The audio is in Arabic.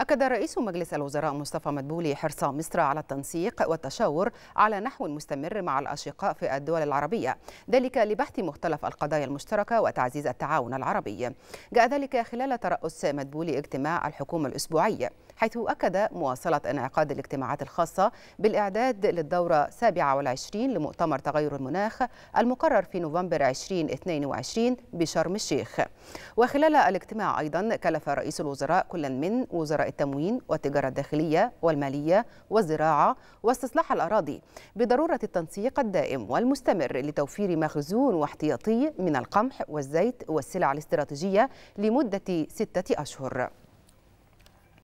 أكد رئيس مجلس الوزراء مصطفى مدبولي حرص مصر على التنسيق والتشاور على نحو مستمر مع الأشقاء في الدول العربية ذلك لبحث مختلف القضايا المشتركة وتعزيز التعاون العربي جاء ذلك خلال ترأس مدبولي اجتماع الحكومة الأسبوعي حيث أكد مواصلة انعقاد الاجتماعات الخاصة بالإعداد للدورة 27 لمؤتمر تغير المناخ المقرر في نوفمبر 2022 بشرم الشيخ وخلال الاجتماع أيضا كلف رئيس الوزراء كل من وزراء التموين والتجارة الداخلية والمالية والزراعة واستصلاح الأراضي بضرورة التنسيق الدائم والمستمر لتوفير مخزون واحتياطي من القمح والزيت والسلع الاستراتيجية لمدة ستة أشهر